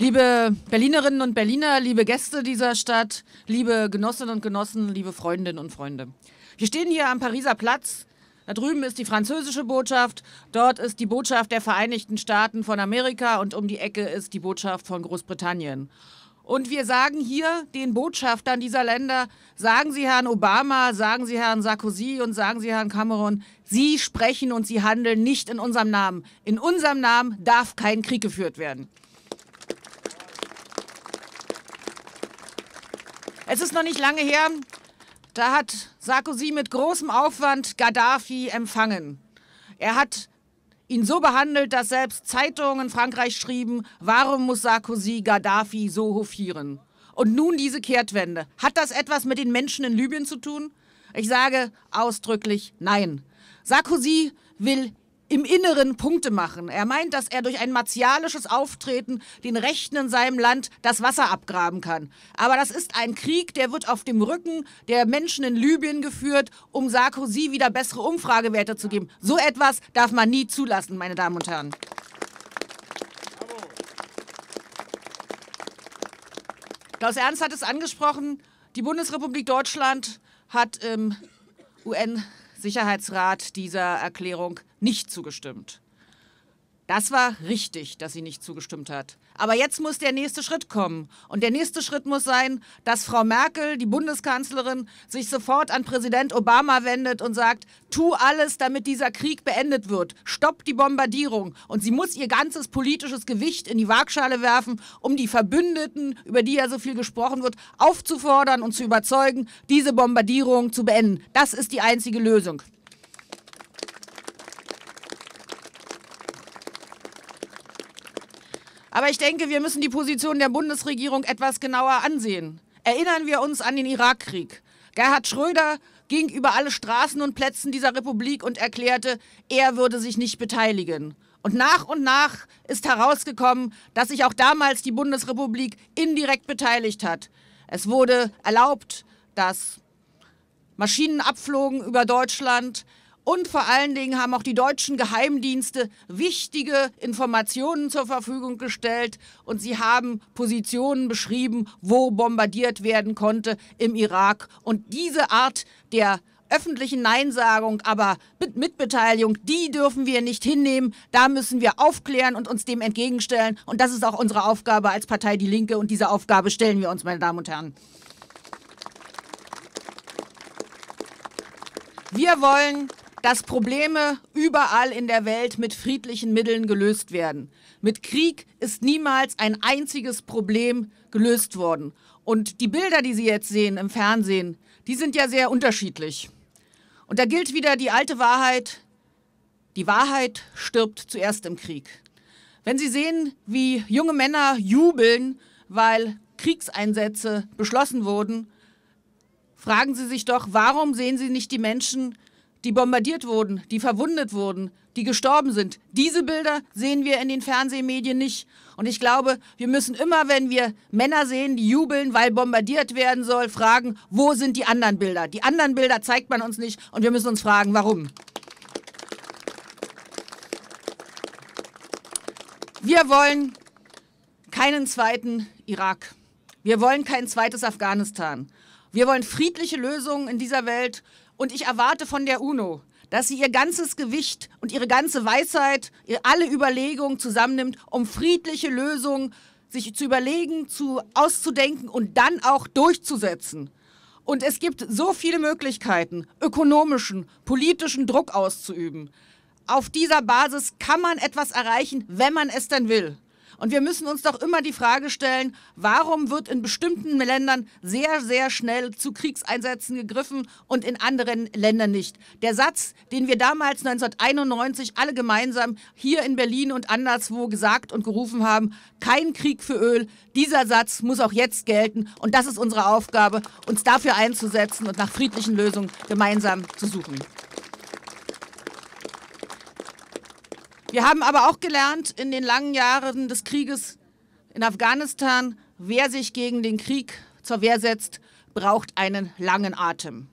Liebe Berlinerinnen und Berliner, liebe Gäste dieser Stadt, liebe Genossinnen und Genossen, liebe Freundinnen und Freunde. Wir stehen hier am Pariser Platz. Da drüben ist die französische Botschaft, dort ist die Botschaft der Vereinigten Staaten von Amerika und um die Ecke ist die Botschaft von Großbritannien. Und wir sagen hier den Botschaftern dieser Länder, sagen Sie Herrn Obama, sagen Sie Herrn Sarkozy und sagen Sie Herrn Cameron, Sie sprechen und Sie handeln nicht in unserem Namen. In unserem Namen darf kein Krieg geführt werden. Es ist noch nicht lange her, da hat Sarkozy mit großem Aufwand Gaddafi empfangen. Er hat ihn so behandelt, dass selbst Zeitungen in Frankreich schrieben, warum muss Sarkozy Gaddafi so hofieren? Und nun diese Kehrtwende. Hat das etwas mit den Menschen in Libyen zu tun? Ich sage ausdrücklich nein. Sarkozy will im Inneren Punkte machen. Er meint, dass er durch ein martialisches Auftreten den Rechten in seinem Land das Wasser abgraben kann. Aber das ist ein Krieg, der wird auf dem Rücken der Menschen in Libyen geführt, um Sarkozy wieder bessere Umfragewerte zu geben. So etwas darf man nie zulassen, meine Damen und Herren. Klaus Ernst hat es angesprochen, die Bundesrepublik Deutschland hat im ähm, UN Sicherheitsrat dieser Erklärung nicht zugestimmt. Das war richtig, dass sie nicht zugestimmt hat. Aber jetzt muss der nächste Schritt kommen. Und der nächste Schritt muss sein, dass Frau Merkel, die Bundeskanzlerin, sich sofort an Präsident Obama wendet und sagt, tu alles, damit dieser Krieg beendet wird. Stopp die Bombardierung. Und sie muss ihr ganzes politisches Gewicht in die Waagschale werfen, um die Verbündeten, über die ja so viel gesprochen wird, aufzufordern und zu überzeugen, diese Bombardierung zu beenden. Das ist die einzige Lösung. Aber ich denke, wir müssen die Position der Bundesregierung etwas genauer ansehen. Erinnern wir uns an den Irakkrieg. Gerhard Schröder ging über alle Straßen und Plätzen dieser Republik und erklärte, er würde sich nicht beteiligen. Und nach und nach ist herausgekommen, dass sich auch damals die Bundesrepublik indirekt beteiligt hat. Es wurde erlaubt, dass Maschinen abflogen über Deutschland, und vor allen Dingen haben auch die deutschen Geheimdienste wichtige Informationen zur Verfügung gestellt und sie haben Positionen beschrieben, wo bombardiert werden konnte im Irak. Und diese Art der öffentlichen Neinsagung, aber mit Mitbeteiligung, die dürfen wir nicht hinnehmen. Da müssen wir aufklären und uns dem entgegenstellen. Und das ist auch unsere Aufgabe als Partei Die Linke. Und dieser Aufgabe stellen wir uns, meine Damen und Herren. Wir wollen dass Probleme überall in der Welt mit friedlichen Mitteln gelöst werden. Mit Krieg ist niemals ein einziges Problem gelöst worden. Und die Bilder, die Sie jetzt sehen im Fernsehen, die sind ja sehr unterschiedlich. Und da gilt wieder die alte Wahrheit, die Wahrheit stirbt zuerst im Krieg. Wenn Sie sehen, wie junge Männer jubeln, weil Kriegseinsätze beschlossen wurden, fragen Sie sich doch, warum sehen Sie nicht die Menschen, die bombardiert wurden, die verwundet wurden, die gestorben sind. Diese Bilder sehen wir in den Fernsehmedien nicht. Und ich glaube, wir müssen immer, wenn wir Männer sehen, die jubeln, weil bombardiert werden soll, fragen, wo sind die anderen Bilder? Die anderen Bilder zeigt man uns nicht und wir müssen uns fragen, warum. Wir wollen keinen zweiten Irak. Wir wollen kein zweites Afghanistan. Wir wollen friedliche Lösungen in dieser Welt und ich erwarte von der UNO, dass sie ihr ganzes Gewicht und ihre ganze Weisheit, alle Überlegungen zusammennimmt, um friedliche Lösungen sich zu überlegen, zu auszudenken und dann auch durchzusetzen. Und es gibt so viele Möglichkeiten, ökonomischen, politischen Druck auszuüben. Auf dieser Basis kann man etwas erreichen, wenn man es denn will. Und wir müssen uns doch immer die Frage stellen, warum wird in bestimmten Ländern sehr, sehr schnell zu Kriegseinsätzen gegriffen und in anderen Ländern nicht. Der Satz, den wir damals 1991 alle gemeinsam hier in Berlin und anderswo gesagt und gerufen haben, kein Krieg für Öl, dieser Satz muss auch jetzt gelten. Und das ist unsere Aufgabe, uns dafür einzusetzen und nach friedlichen Lösungen gemeinsam zu suchen. Wir haben aber auch gelernt in den langen Jahren des Krieges in Afghanistan, wer sich gegen den Krieg zur Wehr setzt, braucht einen langen Atem.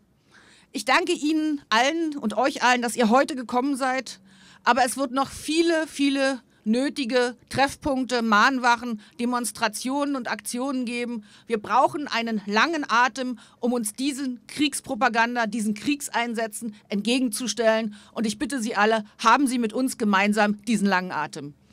Ich danke Ihnen allen und euch allen, dass ihr heute gekommen seid. Aber es wird noch viele, viele nötige Treffpunkte, Mahnwachen, Demonstrationen und Aktionen geben. Wir brauchen einen langen Atem, um uns diesen Kriegspropaganda, diesen Kriegseinsätzen entgegenzustellen. Und ich bitte Sie alle, haben Sie mit uns gemeinsam diesen langen Atem.